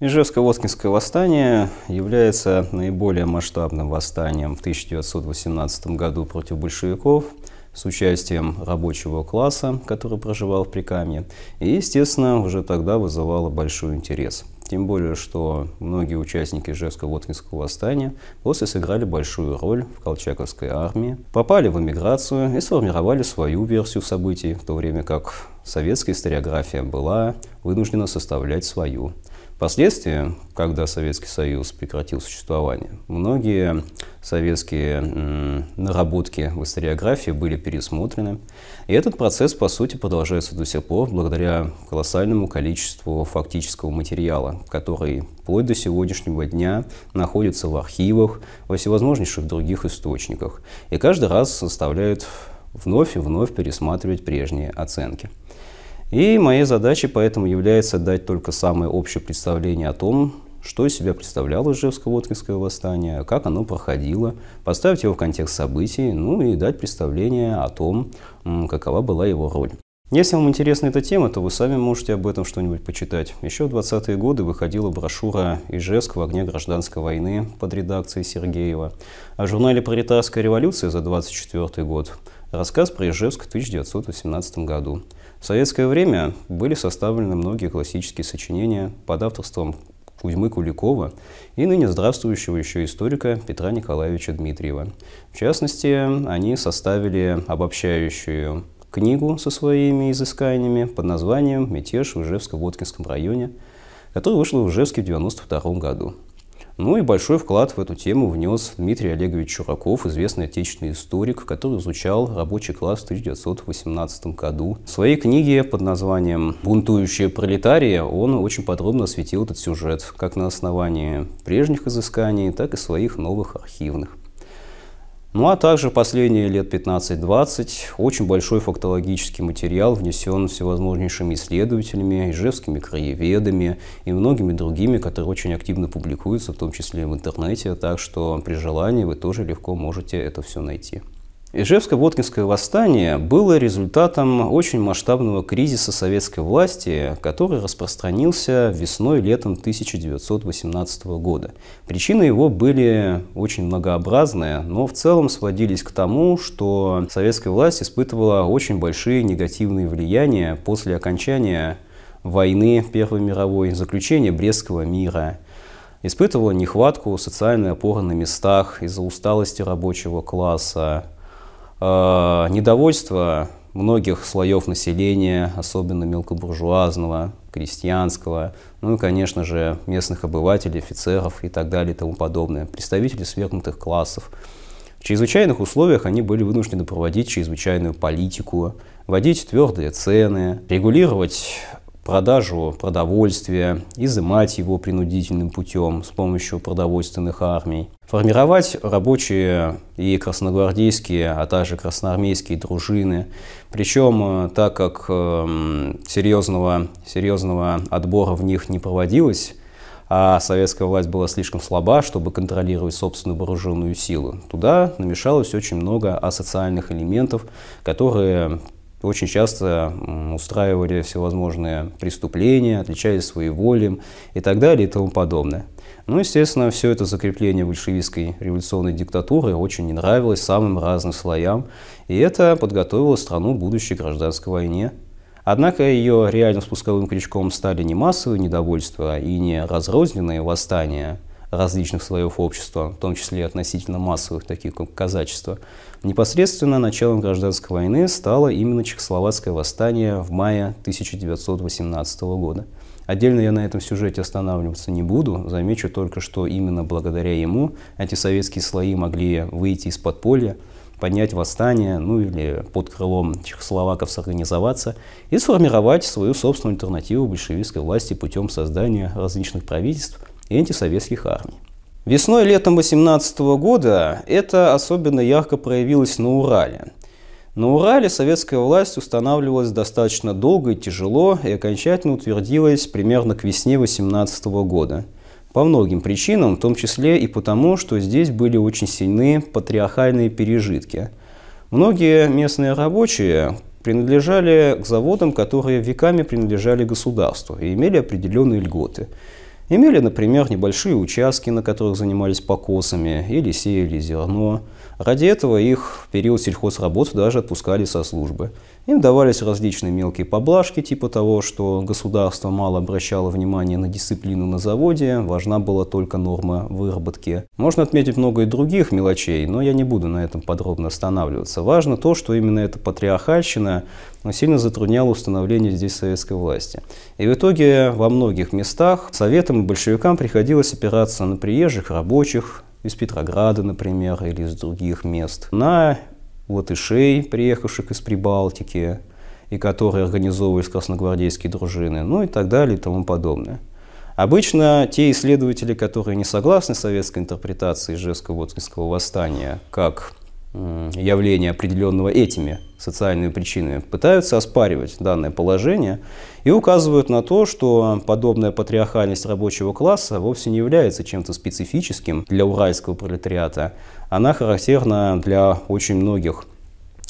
Ижевско-Воткинское восстание является наиболее масштабным восстанием в 1918 году против большевиков – с участием рабочего класса, который проживал в Прикамье, и, естественно, уже тогда вызывало большой интерес. Тем более, что многие участники Ижевско-Воткинского восстания после сыграли большую роль в колчаковской армии, попали в эмиграцию и сформировали свою версию событий, в то время как советская историография была вынуждена составлять свою. Впоследствии, когда Советский Союз прекратил существование, многие советские наработки в историографии были пересмотрены. И этот процесс, по сути, продолжается до сих пор благодаря колоссальному количеству фактического материала, который вплоть до сегодняшнего дня находится в архивах, во всевозможнейших других источниках. И каждый раз составляет вновь и вновь пересматривать прежние оценки. И моей задачей поэтому является дать только самое общее представление о том, что из себя представляло Ижевско-Воткинское восстание, как оно проходило, поставить его в контекст событий, ну и дать представление о том, какова была его роль. Если вам интересна эта тема, то вы сами можете об этом что-нибудь почитать. Еще в 20-е годы выходила брошюра «Ижевск в огне гражданской войны» под редакцией Сергеева. А в журнале «Пролетарская революция» за 24 год рассказ про Ижевск в 1918 году. В советское время были составлены многие классические сочинения под авторством Кузьмы Куликова и ныне здравствующего еще историка Петра Николаевича Дмитриева. В частности, они составили обобщающую книгу со своими изысканиями под названием «Мятеж в Ижевско-Воткинском районе», которая вышла в Ижевске в 1992 году. Ну и большой вклад в эту тему внес Дмитрий Олегович Чураков, известный отечественный историк, который изучал рабочий класс в 1918 году. В своей книге под названием «Бунтующие пролетарии» он очень подробно осветил этот сюжет, как на основании прежних изысканий, так и своих новых архивных. Ну а также последние лет 15-20 очень большой фактологический материал внесен всевозможнейшими исследователями, ижевскими краеведами и многими другими, которые очень активно публикуются, в том числе в интернете, так что при желании вы тоже легко можете это все найти. Ижевско-Воткинское восстание было результатом очень масштабного кризиса советской власти, который распространился весной-летом 1918 года. Причины его были очень многообразные, но в целом сводились к тому, что советская власть испытывала очень большие негативные влияния после окончания войны Первой мировой, заключения Брестского мира, испытывала нехватку социальной опоры на местах из-за усталости рабочего класса, Э, недовольство многих слоев населения, особенно мелкобуржуазного, крестьянского, ну и, конечно же, местных обывателей, офицеров и так далее и тому подобное, представителей свергнутых классов. В чрезвычайных условиях они были вынуждены проводить чрезвычайную политику, вводить твердые цены, регулировать продажу продовольствия, изымать его принудительным путем с помощью продовольственных армий, формировать рабочие и красногвардейские, а также красноармейские дружины. Причем, э, так как эм, серьезного, серьезного отбора в них не проводилось, а советская власть была слишком слаба, чтобы контролировать собственную вооруженную силу. Туда намешалось очень много асоциальных элементов, которые то очень часто устраивали всевозможные преступления, отличались своеволием и так далее и тому подобное. Ну, естественно, все это закрепление большевистской революционной диктатуры очень не нравилось самым разным слоям, и это подготовило страну к будущей гражданской войне. Однако ее реальным спусковым крючком стали не массовые недовольства и не разрозненные восстания – различных слоев общества, в том числе относительно массовых, таких как казачество. Непосредственно началом гражданской войны стало именно чехословацкое восстание в мае 1918 года. Отдельно я на этом сюжете останавливаться не буду, замечу только, что именно благодаря ему антисоветские слои могли выйти из подполья, поднять восстание, ну или под крылом чехословаков сорганизоваться и сформировать свою собственную альтернативу большевистской власти путем создания различных правительств – и антисоветских армий. Весной и летом 18 года это особенно ярко проявилось на Урале. На Урале советская власть устанавливалась достаточно долго и тяжело и окончательно утвердилась примерно к весне 18 года. По многим причинам, в том числе и потому, что здесь были очень сильны патриархальные пережитки. Многие местные рабочие принадлежали к заводам, которые веками принадлежали государству и имели определенные льготы – Имели, например, небольшие участки, на которых занимались покосами, или сеяли зерно. Ради этого их в период сельхозработ даже отпускали со службы – им давались различные мелкие поблажки, типа того, что государство мало обращало внимание на дисциплину на заводе, важна была только норма выработки. Можно отметить много и других мелочей, но я не буду на этом подробно останавливаться. Важно то, что именно эта патриархальщина ну, сильно затрудняла установление здесь советской власти. И в итоге во многих местах советам и большевикам приходилось опираться на приезжих, рабочих, из Петрограда, например, или из других мест, на латышей, приехавших из Прибалтики, и которые организовывались красногвардейские дружины, ну и так далее и тому подобное. Обычно те исследователи, которые не согласны с советской интерпретацией Ижевского-Воткинского восстания как явление определенного этими социальными причинами, пытаются оспаривать данное положение и указывают на то, что подобная патриархальность рабочего класса вовсе не является чем-то специфическим для уральского пролетариата. Она характерна для очень многих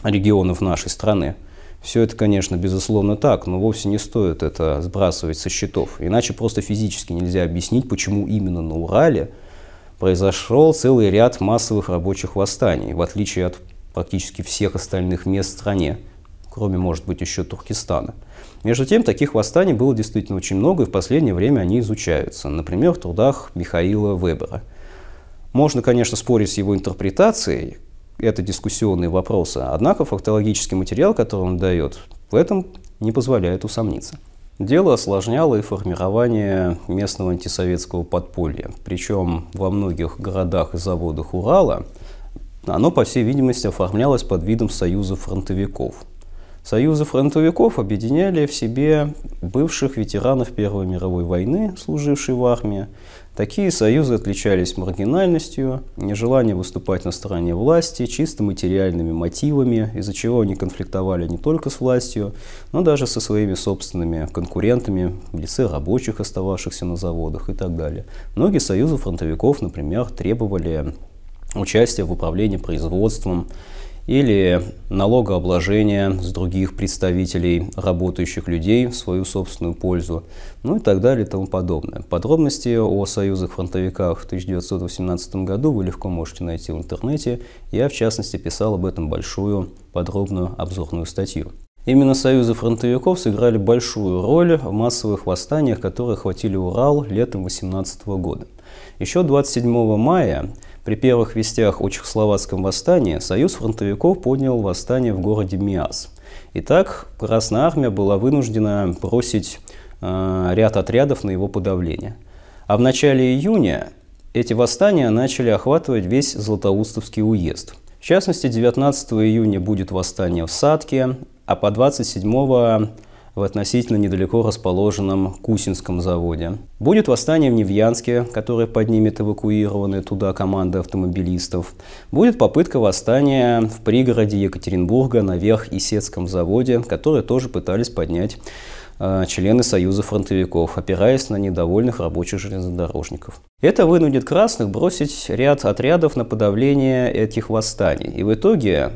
регионов нашей страны. Все это, конечно, безусловно так, но вовсе не стоит это сбрасывать со счетов. Иначе просто физически нельзя объяснить, почему именно на Урале – произошел целый ряд массовых рабочих восстаний, в отличие от практически всех остальных мест в стране, кроме, может быть, еще Туркестана. Между тем, таких восстаний было действительно очень много, и в последнее время они изучаются, например, в трудах Михаила Вебера. Можно, конечно, спорить с его интерпретацией, это дискуссионные вопросы, однако фактологический материал, который он дает, в этом не позволяет усомниться. Дело осложняло и формирование местного антисоветского подполья. Причем во многих городах и заводах Урала оно, по всей видимости, оформлялось под видом союза фронтовиков. Союзы фронтовиков объединяли в себе бывших ветеранов Первой мировой войны, служивших в армии, Такие союзы отличались маргинальностью, нежеланием выступать на стороне власти, чисто материальными мотивами, из-за чего они конфликтовали не только с властью, но даже со своими собственными конкурентами в лице рабочих, остававшихся на заводах и так далее. Многие союзы фронтовиков, например, требовали участия в управлении производством, или налогообложение с других представителей работающих людей в свою собственную пользу, ну и так далее и тому подобное. Подробности о союзах фронтовиках в 1918 году вы легко можете найти в интернете. Я, в частности, писал об этом большую подробную обзорную статью. Именно союзы фронтовиков сыграли большую роль в массовых восстаниях, которые охватили Урал летом 18 года. Еще 27 мая при первых вестях о чехословацком восстании Союз фронтовиков поднял восстание в городе Миас. Итак, Красная Армия была вынуждена бросить э, ряд отрядов на его подавление. А в начале июня эти восстания начали охватывать весь Златоустовский уезд. В частности, 19 июня будет восстание в Садке, а по 27 в относительно недалеко расположенном Кусинском заводе. Будет восстание в Невьянске, которое поднимет эвакуированные туда команды автомобилистов. Будет попытка восстания в пригороде Екатеринбурга на Верх-Исетском заводе, которые тоже пытались поднять э, члены Союза фронтовиков, опираясь на недовольных рабочих железнодорожников. Это вынудит красных бросить ряд отрядов на подавление этих восстаний. И в итоге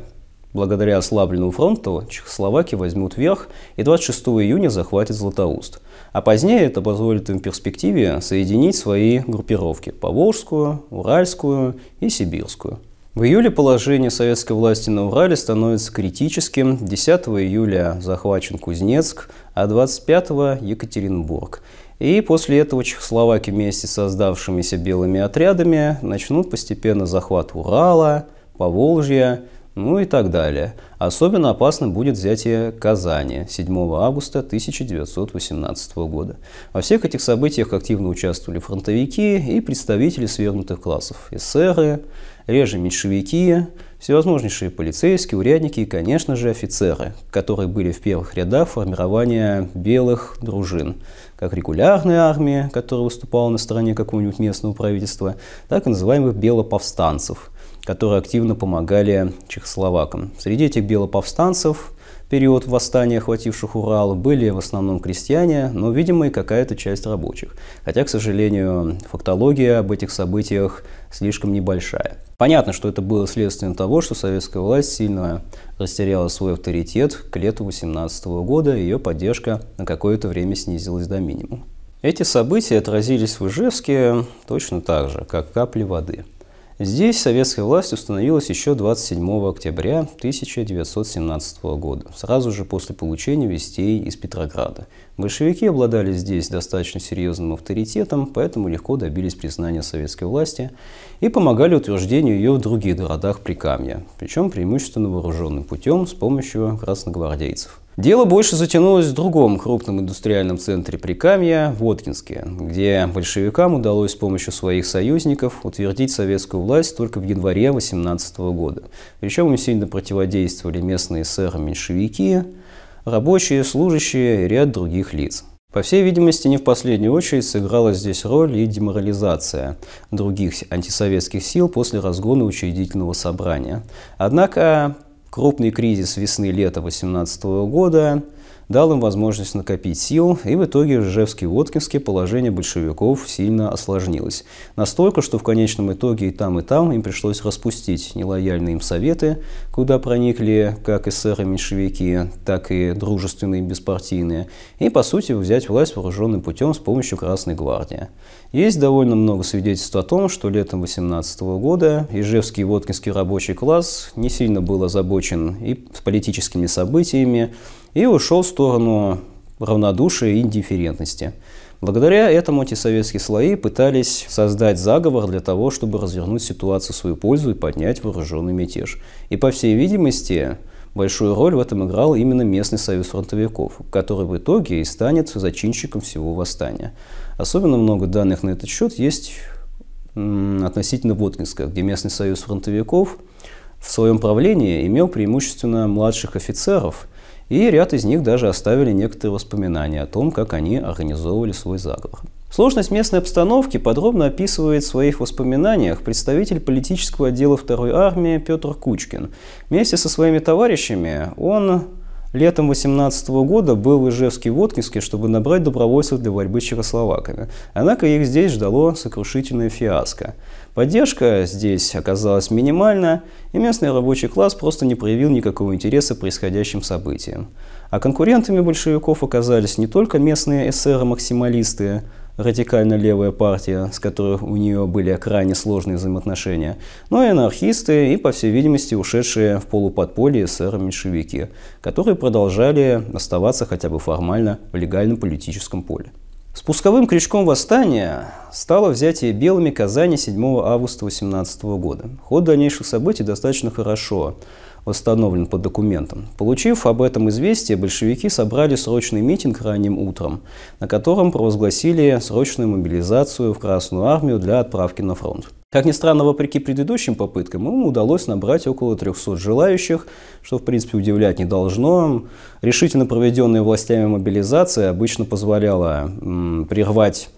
Благодаря ослабленному фронту Чехословаки возьмут верх и 26 июня захватят Златоуст. А позднее это позволит им в перспективе соединить свои группировки – Поволжскую, Уральскую и Сибирскую. В июле положение советской власти на Урале становится критическим. 10 июля захвачен Кузнецк, а 25 – Екатеринбург. И после этого Чехословаки вместе с создавшимися белыми отрядами начнут постепенно захват Урала, Поволжья – ну и так далее. Особенно опасно будет взятие Казани 7 августа 1918 года. Во всех этих событиях активно участвовали фронтовики и представители свергнутых классов – эсеры, реже меньшевики, всевозможнейшие полицейские, урядники и, конечно же, офицеры, которые были в первых рядах формирования белых дружин, как регулярной армии, которая выступала на стороне какого-нибудь местного правительства, так и называемых белоповстанцев – которые активно помогали чехословакам. Среди этих белоповстанцев период восстания, охвативших Урал, были в основном крестьяне, но, видимо, и какая-то часть рабочих. Хотя, к сожалению, фактология об этих событиях слишком небольшая. Понятно, что это было следствием того, что советская власть сильно растеряла свой авторитет к лету 18 года, ее поддержка на какое-то время снизилась до минимума. Эти события отразились в Ижевске точно так же, как капли воды – Здесь советская власть установилась еще 27 октября 1917 года, сразу же после получения вестей из Петрограда. Большевики обладали здесь достаточно серьезным авторитетом, поэтому легко добились признания советской власти и помогали утверждению ее в других городах Прикамья, причем преимущественно вооруженным путем с помощью красногвардейцев. Дело больше затянулось в другом крупном индустриальном центре Прикамья – Воткинске, где большевикам удалось с помощью своих союзников утвердить советскую власть только в январе 18 года. Причем им сильно противодействовали местные эсеры-меньшевики, рабочие, служащие и ряд других лиц. По всей видимости, не в последнюю очередь сыграла здесь роль и деморализация других антисоветских сил после разгона учредительного собрания. Однако крупный кризис весны-лета 18 года дал им возможность накопить сил, и в итоге в Жевске и Воткинске положение большевиков сильно осложнилось. Настолько, что в конечном итоге и там, и там им пришлось распустить нелояльные им советы, куда проникли как эсеры меньшевики, так и дружественные беспартийные, и, по сути, взять власть вооруженным путем с помощью Красной Гвардии. Есть довольно много свидетельств о том, что летом 18 года ижевский и воткинский рабочий класс не сильно был озабочен и с политическими событиями, и ушел в сторону равнодушия и индифферентности. Благодаря этому советские слои пытались создать заговор для того, чтобы развернуть ситуацию в свою пользу и поднять вооруженный мятеж. И, по всей видимости, большую роль в этом играл именно местный союз фронтовиков, который в итоге и станет зачинщиком всего восстания. Особенно много данных на этот счет есть относительно Воткинска, где местный союз фронтовиков в своем правлении имел преимущественно младших офицеров – и ряд из них даже оставили некоторые воспоминания о том, как они организовывали свой заговор. Сложность местной обстановки подробно описывает в своих воспоминаниях представитель политического отдела второй армии Петр Кучкин. Вместе со своими товарищами он Летом 18 года был в Ижевске Воткинске, чтобы набрать добровольцев для борьбы с чехословаками. Однако их здесь ждало сокрушительное фиаско. Поддержка здесь оказалась минимальна, и местный рабочий класс просто не проявил никакого интереса к происходящим событиям. А конкурентами большевиков оказались не только местные эсеры-максималисты, радикально левая партия, с которой у нее были крайне сложные взаимоотношения, но и анархисты и, по всей видимости, ушедшие в полуподполье эсеры-меньшевики, которые продолжали оставаться хотя бы формально в легальном политическом поле. Спусковым крючком восстания стало взятие белыми Казани 7 августа 18 года. Ход дальнейших событий достаточно хорошо восстановлен по документам. Получив об этом известие, большевики собрали срочный митинг ранним утром, на котором провозгласили срочную мобилизацию в Красную армию для отправки на фронт. Как ни странно, вопреки предыдущим попыткам, им удалось набрать около 300 желающих, что в принципе удивлять не должно. Решительно проведенная властями мобилизация обычно позволяла м, прервать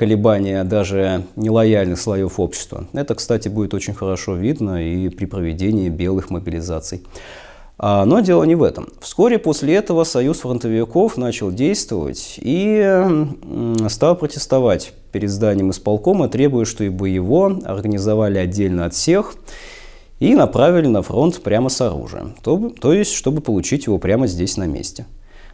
колебания даже нелояльных слоев общества. Это, кстати, будет очень хорошо видно и при проведении белых мобилизаций. А, но дело не в этом. Вскоре после этого Союз фронтовиков начал действовать и стал протестовать перед зданием исполкома, требуя, что его организовали отдельно от всех и направили на фронт прямо с оружием. То, то есть, чтобы получить его прямо здесь на месте.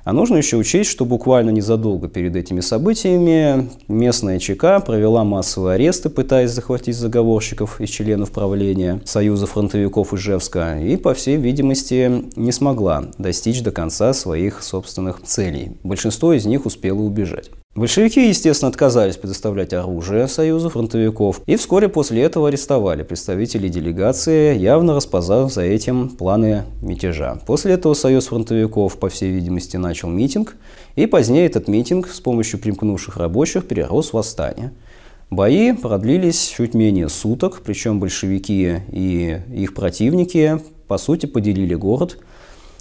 А нужно еще учесть, что буквально незадолго перед этими событиями местная ЧК провела массовые аресты, пытаясь захватить заговорщиков и членов правления Союза фронтовиков Ижевска, и, по всей видимости, не смогла достичь до конца своих собственных целей. Большинство из них успело убежать. Большевики, естественно, отказались предоставлять оружие Союзу фронтовиков и вскоре после этого арестовали представителей делегации, явно распознав за этим планы мятежа. После этого Союз фронтовиков, по всей видимости, начал митинг, и позднее этот митинг с помощью примкнувших рабочих перерос в восстание. Бои продлились чуть менее суток, причем большевики и их противники, по сути, поделили город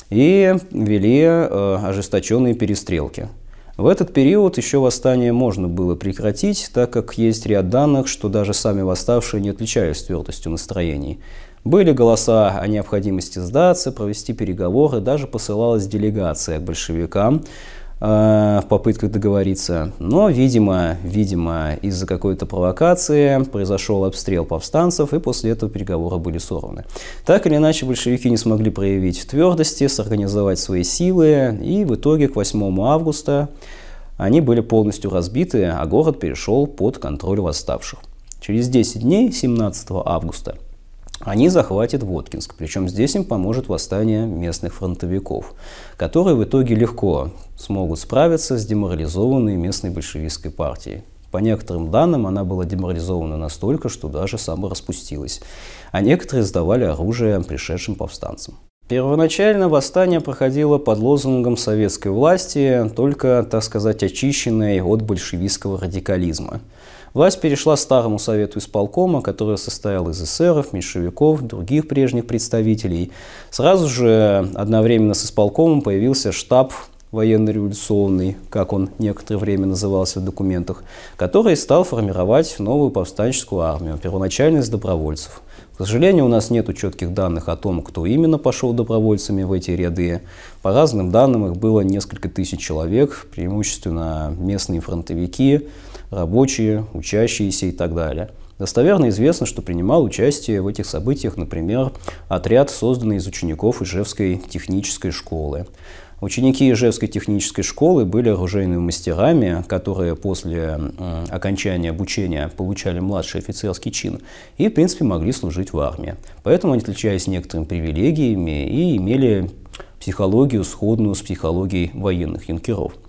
и вели э, ожесточенные перестрелки. В этот период еще восстание можно было прекратить, так как есть ряд данных, что даже сами восставшие не отличались твердостью настроений. Были голоса о необходимости сдаться, провести переговоры, даже посылалась делегация к большевикам, Э, в попытках договориться. Но, видимо, видимо из-за какой-то провокации произошел обстрел повстанцев, и после этого переговоры были сорваны. Так или иначе, большевики не смогли проявить твердости, сорганизовать свои силы, и в итоге к 8 августа они были полностью разбиты, а город перешел под контроль восставших. Через 10 дней, 17 августа, они захватят Воткинск. Причем здесь им поможет восстание местных фронтовиков, которые в итоге легко смогут справиться с деморализованной местной большевистской партией. По некоторым данным, она была деморализована настолько, что даже сама распустилась, А некоторые сдавали оружие пришедшим повстанцам. Первоначально восстание проходило под лозунгом советской власти, только, так сказать, очищенной от большевистского радикализма. Власть перешла старому совету исполкома, который состоял из эсеров, меньшевиков, других прежних представителей. Сразу же одновременно с исполкомом появился штаб военно-революционный, как он некоторое время назывался в документах, который стал формировать новую повстанческую армию, первоначально из добровольцев. К сожалению, у нас нет четких данных о том, кто именно пошел добровольцами в эти ряды. По разным данным, их было несколько тысяч человек, преимущественно местные фронтовики, рабочие, учащиеся и так далее. Достоверно известно, что принимал участие в этих событиях, например, отряд, созданный из учеников Ижевской технической школы. Ученики Ижевской технической школы были оружейными мастерами, которые после э, окончания обучения получали младший офицерский чин и, в принципе, могли служить в армии. Поэтому они отличались некоторыми привилегиями и имели психологию, сходную с психологией военных юнкеров –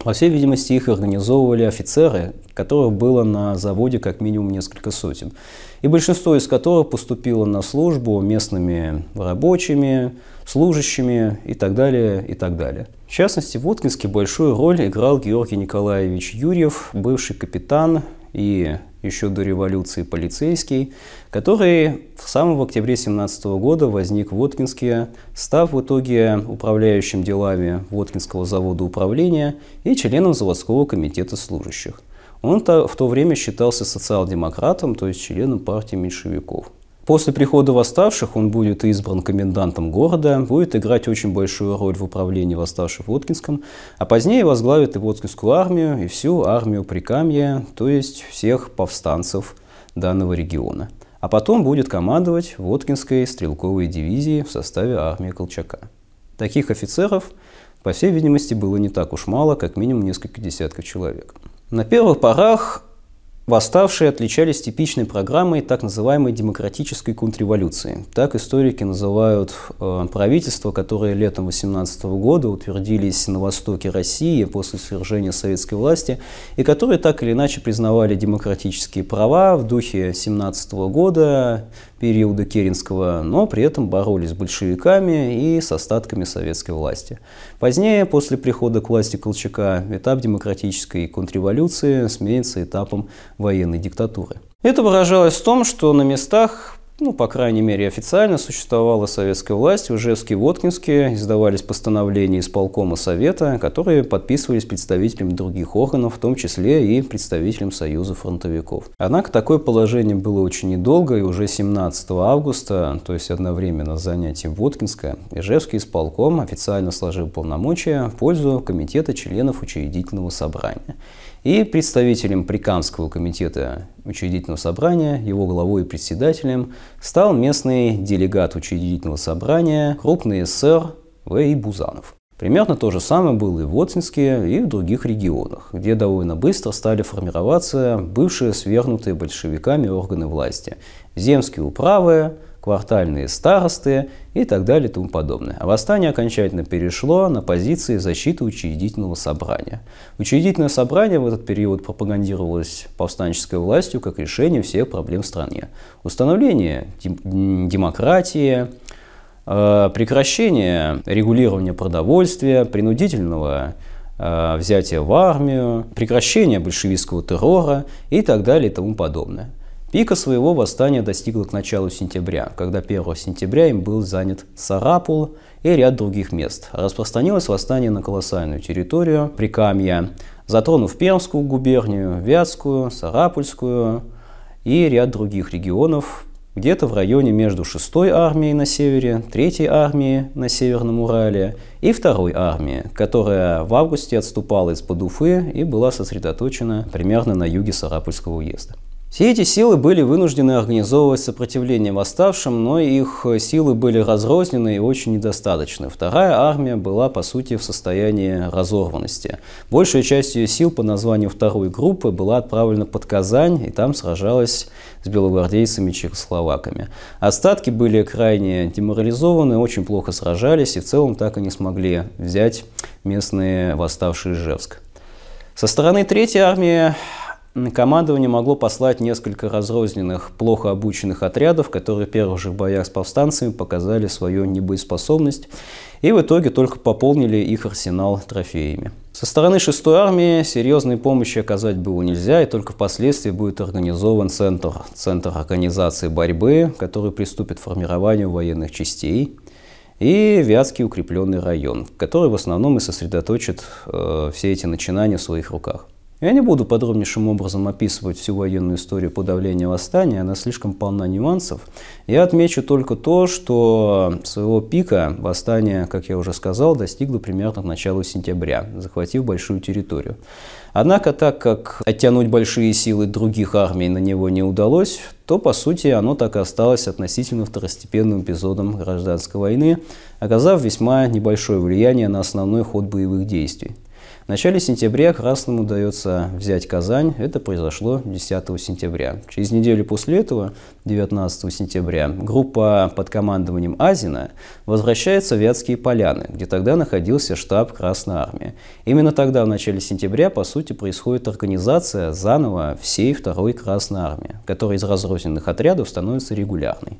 по всей видимости, их организовывали офицеры, которых было на заводе как минимум несколько сотен, и большинство из которых поступило на службу местными рабочими, служащими и так далее, и так далее. В частности, в Воткинске большую роль играл Георгий Николаевич Юрьев, бывший капитан и еще до революции полицейский, который в самом октябре 17 года возник в Воткинске, став в итоге управляющим делами Воткинского завода управления и членом заводского комитета служащих. Он в то время считался социал-демократом, то есть членом партии меньшевиков. После прихода восставших он будет избран комендантом города, будет играть очень большую роль в управлении восставших в Воткинском, а позднее возглавит и Воткинскую армию, и всю армию Прикамья, то есть всех повстанцев данного региона. А потом будет командовать Воткинской стрелковой дивизией в составе армии Колчака. Таких офицеров, по всей видимости, было не так уж мало, как минимум несколько десятков человек. На первых порах Восставшие отличались типичной программой так называемой демократической контрреволюции. Так историки называют э, правительство, которое летом 18 года утвердились на востоке России после свержения советской власти, и которые так или иначе признавали демократические права в духе 17 года, периода Керенского, но при этом боролись с большевиками и с остатками советской власти. Позднее, после прихода к власти Колчака, этап демократической контрреволюции сменится этапом военной диктатуры. Это выражалось в том, что на местах ну, по крайней мере, официально существовала советская власть, в Ижевске и Воткинске издавались постановления исполкома Совета, которые подписывались представителями других органов, в том числе и представителям Союза фронтовиков. Однако такое положение было очень недолго, и уже 17 августа, то есть одновременно с занятием Воткинска, Ижевский исполком официально сложил полномочия в пользу комитета членов учредительного собрания и представителем Прикамского комитета учредительного собрания, его главой и председателем, стал местный делегат учредительного собрания, крупный эсер В.И. Бузанов. Примерно то же самое было и в Воткинске, и в других регионах, где довольно быстро стали формироваться бывшие свергнутые большевиками органы власти – земские управы, квартальные старосты и так далее и тому подобное. А восстание окончательно перешло на позиции защиты учредительного собрания. Учредительное собрание в этот период пропагандировалось повстанческой властью как решение всех проблем в стране. Установление демократии, э, прекращение регулирования продовольствия, принудительного э, взятия в армию, прекращение большевистского террора и так далее и тому подобное. Пика своего восстания достигла к началу сентября, когда 1 сентября им был занят Сарапул и ряд других мест. Распространилось восстание на колоссальную территорию Прикамья, затронув Пермскую губернию, Вятскую, Сарапульскую и ряд других регионов, где-то в районе между 6-й армией на севере, 3-й армией на Северном Урале и 2-й армией, которая в августе отступала из-под Уфы и была сосредоточена примерно на юге Сарапульского уезда. Все эти силы были вынуждены организовывать сопротивление восставшим, но их э, силы были разрознены и очень недостаточны. Вторая армия была, по сути, в состоянии разорванности. Большая часть ее сил по названию второй группы была отправлена под Казань, и там сражалась с белогвардейцами и чехословаками. Остатки были крайне деморализованы, очень плохо сражались и в целом так и не смогли взять местные восставшие Жевск. Со стороны Третьей армии Командование могло послать несколько разрозненных, плохо обученных отрядов, которые в первых же боях с повстанцами показали свою небоеспособность и в итоге только пополнили их арсенал трофеями. Со стороны 6-й армии серьезной помощи оказать было нельзя, и только впоследствии будет организован центр, центр организации борьбы, который приступит к формированию военных частей, и Вятский укрепленный район, который в основном и сосредоточит э, все эти начинания в своих руках. Я не буду подробнейшим образом описывать всю военную историю подавления восстания, она слишком полна нюансов. Я отмечу только то, что своего пика восстание, как я уже сказал, достигло примерно к началу сентября, захватив большую территорию. Однако, так как оттянуть большие силы других армий на него не удалось, то, по сути, оно так и осталось относительно второстепенным эпизодом гражданской войны, оказав весьма небольшое влияние на основной ход боевых действий. В начале сентября Красным удается взять Казань. Это произошло 10 сентября. Через неделю после этого, 19 сентября, группа под командованием Азина возвращается в Вятские поляны, где тогда находился штаб Красной армии. Именно тогда, в начале сентября, по сути, происходит организация заново всей второй Красной армии, которая из разрозненных отрядов становится регулярной.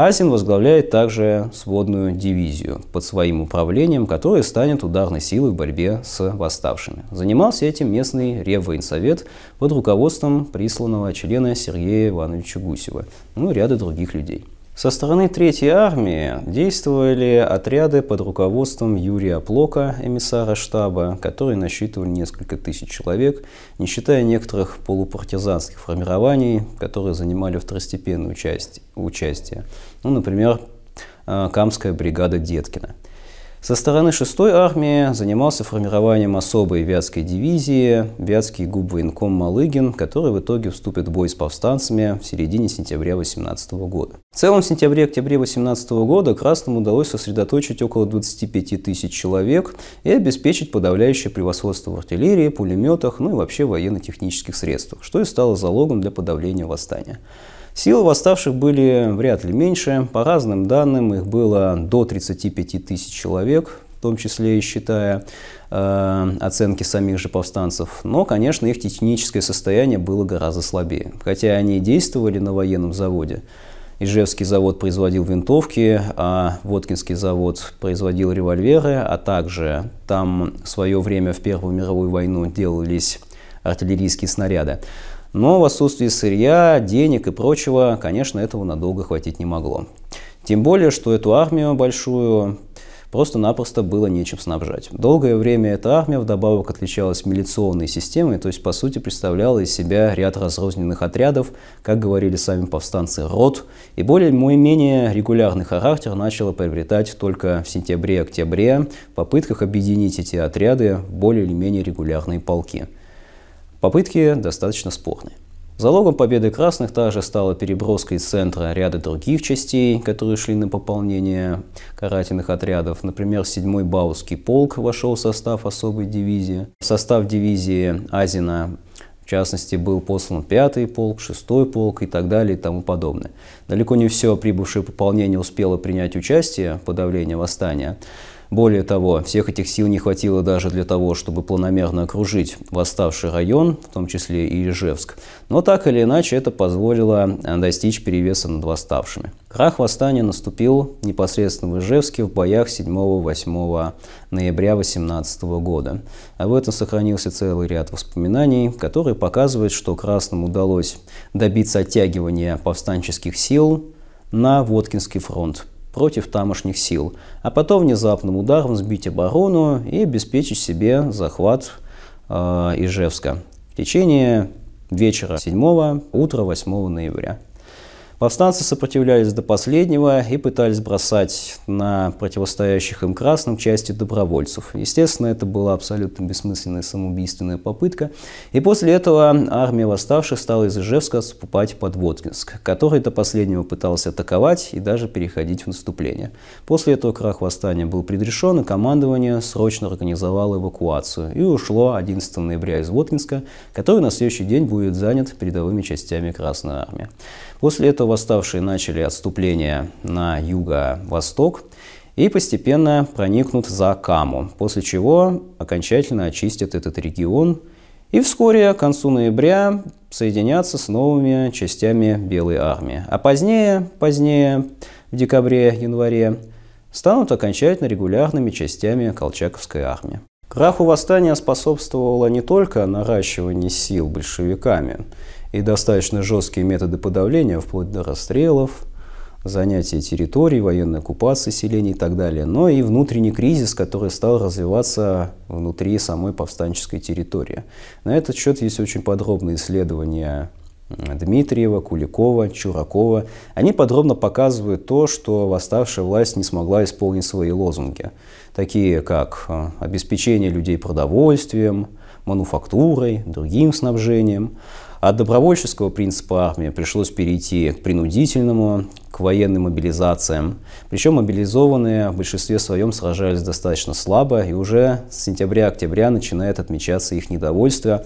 Асин возглавляет также сводную дивизию под своим управлением, которая станет ударной силой в борьбе с восставшими. Занимался этим местный Реввоенсовет под руководством присланного члена Сергея Ивановича Гусева, ну и ряда других людей. Со стороны Третьей армии действовали отряды под руководством Юрия Плока, эмиссара штаба, которые насчитывали несколько тысяч человек, не считая некоторых полупартизанских формирований, которые занимали второстепенное участие. участие ну, например, э, Камская бригада Деткина. Со стороны 6-й армии занимался формированием особой Вятской дивизии Вятский губвоенком Малыгин, который в итоге вступит в бой с повстанцами в середине сентября 18 года. В целом в сентябре-октябре 18 года Красным удалось сосредоточить около 25 тысяч человек и обеспечить подавляющее превосходство в артиллерии, пулеметах, ну и вообще военно-технических средствах, что и стало залогом для подавления восстания. Силы восставших были вряд ли меньше. По разным данным, их было до 35 тысяч человек, в том числе и считая э, оценки самих же повстанцев. Но, конечно, их техническое состояние было гораздо слабее. Хотя они действовали на военном заводе. Ижевский завод производил винтовки, а Воткинский завод производил револьверы, а также там в свое время в Первую мировую войну делались артиллерийские снаряды. Но в отсутствии сырья, денег и прочего, конечно, этого надолго хватить не могло. Тем более, что эту армию большую просто-напросто было нечем снабжать. Долгое время эта армия вдобавок отличалась милиционной системой, то есть, по сути, представляла из себя ряд разрозненных отрядов, как говорили сами повстанцы, рот, и более-менее регулярный характер начала приобретать только в сентябре-октябре в попытках объединить эти отряды в более или менее регулярные полки. Попытки достаточно спорные. Залогом победы красных также стала переброска из центра ряда других частей, которые шли на пополнение карательных отрядов. Например, 7-й Баусский полк вошел в состав особой дивизии. В состав дивизии Азина, в частности, был послан 5-й полк, 6-й полк и так далее и тому подобное. Далеко не все прибывшее пополнение успело принять участие в подавлении восстания. Более того, всех этих сил не хватило даже для того, чтобы планомерно окружить восставший район, в том числе и Ижевск. Но так или иначе это позволило э, достичь перевеса над восставшими. Крах восстания наступил непосредственно в Ижевске в боях 7-8 ноября 18 года. Об этом сохранился целый ряд воспоминаний, которые показывают, что Красным удалось добиться оттягивания повстанческих сил на Воткинский фронт против тамошних сил, а потом внезапным ударом сбить оборону и обеспечить себе захват э, Ижевска в течение вечера 7 утра 8 ноября. Повстанцы сопротивлялись до последнего и пытались бросать на противостоящих им красным части добровольцев. Естественно, это была абсолютно бессмысленная самоубийственная попытка. И после этого армия восставших стала из Ижевска отступать под Воткинск, который до последнего пытался атаковать и даже переходить в наступление. После этого крах восстания был предрешен, и командование срочно организовало эвакуацию и ушло 11 ноября из Воткинска, который на следующий день будет занят передовыми частями Красной Армии. После этого восставшие начали отступление на юго-восток и постепенно проникнут за Каму, после чего окончательно очистят этот регион и вскоре, к концу ноября, соединятся с новыми частями Белой армии. А позднее, позднее, в декабре-январе, станут окончательно регулярными частями Колчаковской армии. Краху восстания способствовало не только наращивание сил большевиками – и достаточно жесткие методы подавления, вплоть до расстрелов, занятия территорий, военной оккупации селений и так далее, но и внутренний кризис, который стал развиваться внутри самой повстанческой территории. На этот счет есть очень подробные исследования Дмитриева, Куликова, Чуракова. Они подробно показывают то, что восставшая власть не смогла исполнить свои лозунги, такие как э, обеспечение людей продовольствием, мануфактурой, другим снабжением. От добровольческого принципа армии пришлось перейти к принудительному, к военным мобилизациям. Причем мобилизованные в большинстве своем сражались достаточно слабо, и уже с сентября-октября начинает отмечаться их недовольство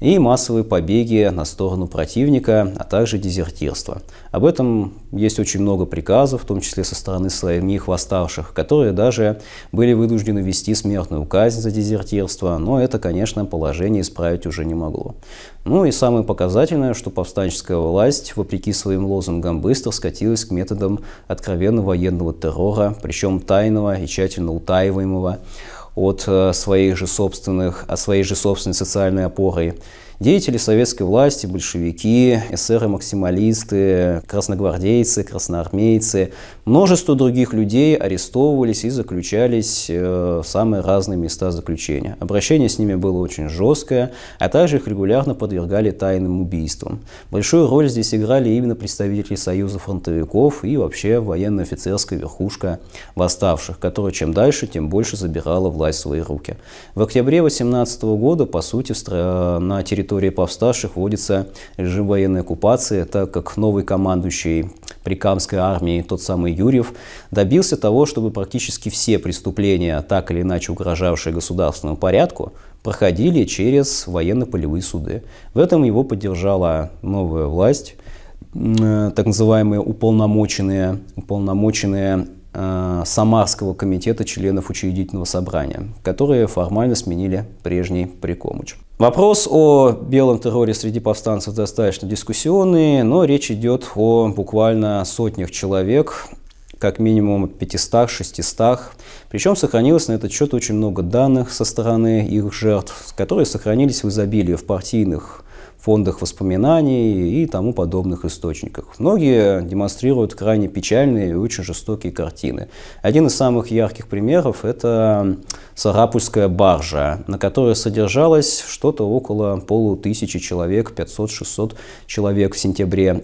и массовые побеги на сторону противника, а также дезертирство. Об этом есть очень много приказов, в том числе со стороны самих восставших, которые даже были вынуждены вести смертную казнь за дезертирство, но это, конечно, положение исправить уже не могло. Ну и самое показательное, что повстанческая власть, вопреки своим лозунгам, быстро скатилась к методам откровенно военного террора, причем тайного и тщательно утаиваемого, от э, своих же собственных, от своей же собственной социальной опоры. Деятели советской власти, большевики, эсеры-максималисты, красногвардейцы, красноармейцы, множество других людей арестовывались и заключались э, в самые разные места заключения. Обращение с ними было очень жесткое, а также их регулярно подвергали тайным убийствам. Большую роль здесь играли именно представители Союза фронтовиков и вообще военно-офицерская верхушка восставших, которая чем дальше, тем больше забирала власть в свои руки. В октябре 18 года, по сути, на территории территории повставших вводится режим военной оккупации, так как новый командующий Прикамской армии, тот самый Юрьев, добился того, чтобы практически все преступления, так или иначе угрожавшие государственному порядку, проходили через военно-полевые суды. В этом его поддержала новая власть, э, так называемые уполномоченные, уполномоченные Э, Самарского комитета членов учредительного собрания, которые формально сменили прежний Прикомыч. Вопрос о белом терроре среди повстанцев достаточно дискуссионный, но речь идет о буквально сотнях человек, как минимум 500-600. Причем сохранилось на этот счет очень много данных со стороны их жертв, которые сохранились в изобилии в партийных фондах воспоминаний и тому подобных источниках. Многие демонстрируют крайне печальные и очень жестокие картины. Один из самых ярких примеров – это Сарапульская баржа, на которой содержалось что-то около полутысячи человек, 500-600 человек в сентябре-октябре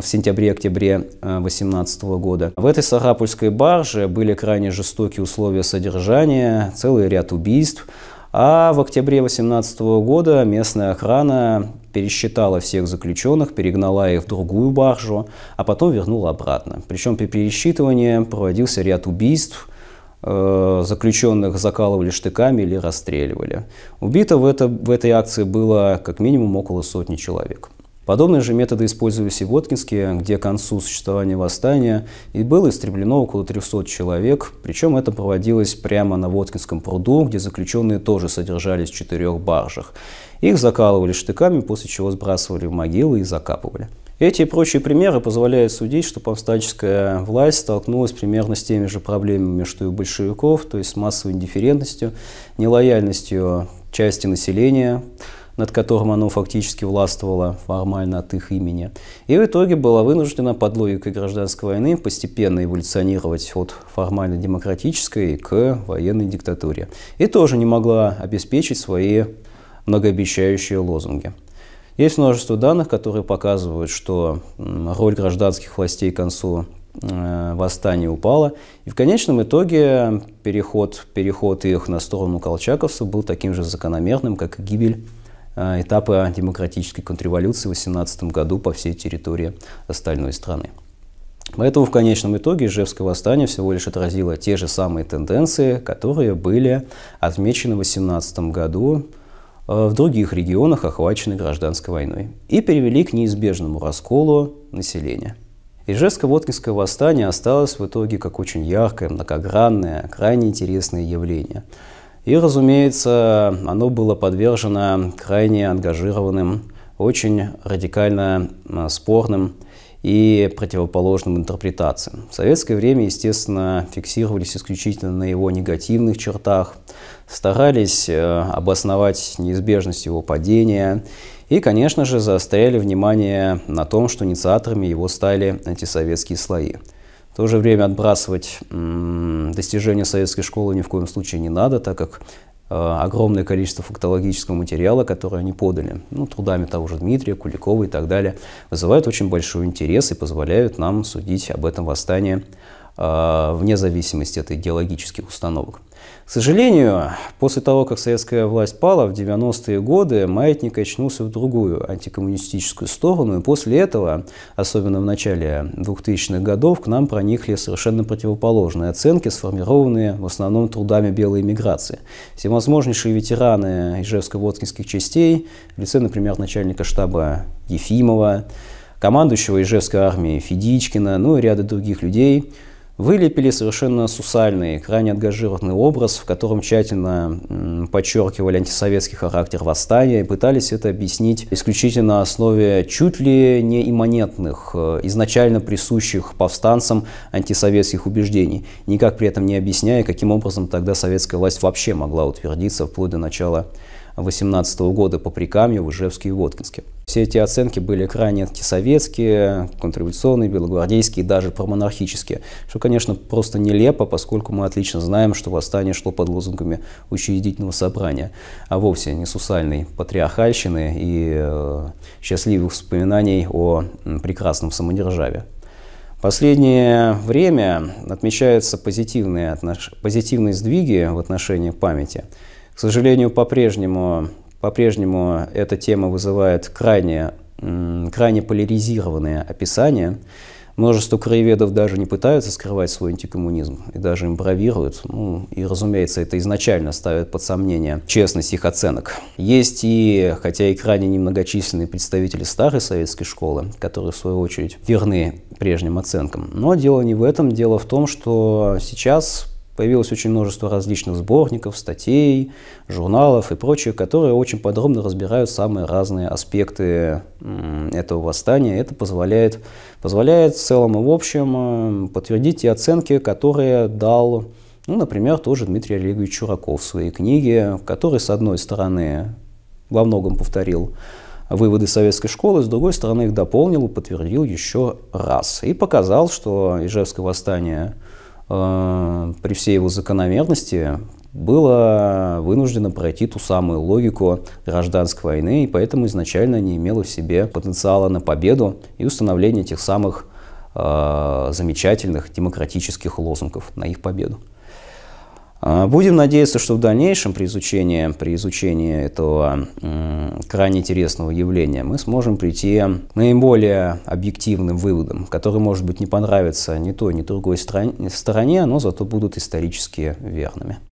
в сентябре, октябре 2018 года. В этой Сарапульской барже были крайне жестокие условия содержания, целый ряд убийств – а в октябре 2018 года местная охрана пересчитала всех заключенных, перегнала их в другую баржу, а потом вернула обратно. Причем при пересчитывании проводился ряд убийств, э, заключенных закалывали штыками или расстреливали. Убито в, это, в этой акции было как минимум около сотни человек. Подобные же методы использовались и в Воткинске, где к концу существования восстания и было истреблено около 300 человек, причем это проводилось прямо на Воткинском пруду, где заключенные тоже содержались в четырех баржах. Их закалывали штыками, после чего сбрасывали в могилы и закапывали. Эти и прочие примеры позволяют судить, что повстанческая власть столкнулась примерно с теми же проблемами, что и у большевиков, то есть с массовой индифферентностью, нелояльностью части населения, над которым оно фактически властвовало формально от их имени, и в итоге была вынуждена под логикой гражданской войны постепенно эволюционировать от формально демократической к военной диктатуре, и тоже не могла обеспечить свои многообещающие лозунги. Есть множество данных, которые показывают, что роль гражданских властей к концу э, восстание упало. И в конечном итоге переход, переход их на сторону колчаковцев был таким же закономерным, как и гибель Э, этапы демократической контрреволюции в 18 году по всей территории остальной страны. Поэтому в конечном итоге Ижевское восстание всего лишь отразило те же самые тенденции, которые были отмечены в 18 году э, в других регионах, охваченных гражданской войной, и перевели к неизбежному расколу населения. Ижевско-Воткинское восстание осталось в итоге как очень яркое, многогранное, крайне интересное явление – и, разумеется, оно было подвержено крайне ангажированным, очень радикально а, спорным и противоположным интерпретациям. В советское время, естественно, фиксировались исключительно на его негативных чертах, старались э, обосновать неизбежность его падения и, конечно же, заостряли внимание на том, что инициаторами его стали антисоветские слои – то же время отбрасывать достижения советской школы ни в коем случае не надо, так как э, огромное количество фактологического материала, который они подали, ну, трудами того же Дмитрия, Куликова и так далее, вызывают очень большой интерес и позволяют нам судить об этом восстании Э, вне зависимости от идеологических установок. К сожалению, после того, как советская власть пала в 90-е годы, маятник очнулся в другую антикоммунистическую сторону, и после этого, особенно в начале 2000-х годов, к нам проникли совершенно противоположные оценки, сформированные в основном трудами белой миграции. Всевозможнейшие ветераны Ижевско-Воткинских частей, в лице, например, начальника штаба Ефимова, командующего Ижевской армии Федичкина, ну и ряда других людей – вылепили совершенно сусальный, крайне отгажированный образ, в котором тщательно подчеркивали антисоветский характер восстания и пытались это объяснить исключительно на основе чуть ли не имманентных, э, изначально присущих повстанцам антисоветских убеждений, никак при этом не объясняя, каким образом тогда советская власть вообще могла утвердиться вплоть до начала 18 года по Прикамью, в Ижевске и Воткинске. Все эти оценки были крайне антисоветские, контрреволюционные, белогвардейские, даже промонархические, что, конечно, просто нелепо, поскольку мы отлично знаем, что восстание шло под лозунгами учредительного собрания, а вовсе не сусальной патриархальщины и э, счастливых воспоминаний о прекрасном самодержаве. Последнее время отмечаются позитивные, отнош... позитивные сдвиги в отношении памяти. К сожалению, по-прежнему по-прежнему эта тема вызывает крайне, крайне поляризированное описание. Множество краеведов даже не пытаются скрывать свой антикоммунизм и даже им бравируют. Ну, и, разумеется, это изначально ставит под сомнение честность их оценок. Есть и, хотя и крайне немногочисленные представители старой советской школы, которые, в свою очередь, верны прежним оценкам. Но дело не в этом. Дело в том, что сейчас Появилось очень множество различных сборников, статей, журналов и прочее, которые очень подробно разбирают самые разные аспекты этого восстания. Это позволяет, позволяет в целом и в общем э, подтвердить те оценки, которые дал ну, например, тоже Дмитрий Олегович Чураков в своей книге, который, с одной стороны, во многом повторил выводы советской школы, с другой стороны, их дополнил и подтвердил еще раз. И показал, что Ижевское восстание Э, при всей его закономерности было вынуждено пройти ту самую логику гражданской войны, и поэтому изначально не имело в себе потенциала на победу и установление тех самых э, замечательных демократических лозунгов на их победу. А, будем надеяться, что в дальнейшем при изучении, при изучении этого крайне интересного явления мы сможем прийти к наиболее объективным выводам, которые, может быть, не понравятся ни той, ни другой стороне, но зато будут исторически верными.